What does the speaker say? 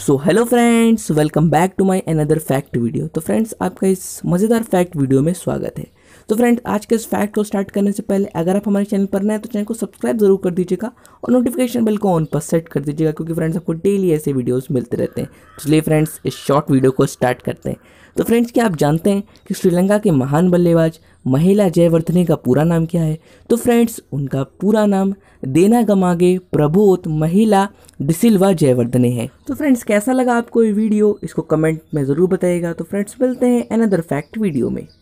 so hello friends welcome back to my another fact video तो friends आपका इस मज़ेदार फैक्ट वीडियो में स्वागत है तो फ्रेंड आज के इस फैक्ट को स्टार्ट करने से पहले अगर आप हमारे चैनल पर नए तो चैनल को सब्सक्राइब जरूर कर दीजिएगा और नोटिफिकेशन बिल को ऑन पर सेट कर दीजिएगा क्योंकि फ्रेंड्स आपको डेली ऐसे वीडियोस मिलते रहते हैं तो चलिए फ्रेंड्स इस शॉर्ट वीडियो को स्टार्ट करते हैं तो फ्रेंड्स क्या आप जानते हैं कि श्रीलंका के महान बल्लेबाज महिला जयवर्धने का पूरा नाम क्या है तो फ्रेंड्स उनका पूरा नाम देना गमागे प्रभोत महिला डिसिल्वा जयवर्धने है तो फ्रेंड्स कैसा लगा आपको ये वीडियो इसको कमेंट में ज़रूर बताइएगा तो फ्रेंड्स मिलते हैं अनदर फैक्ट वीडियो में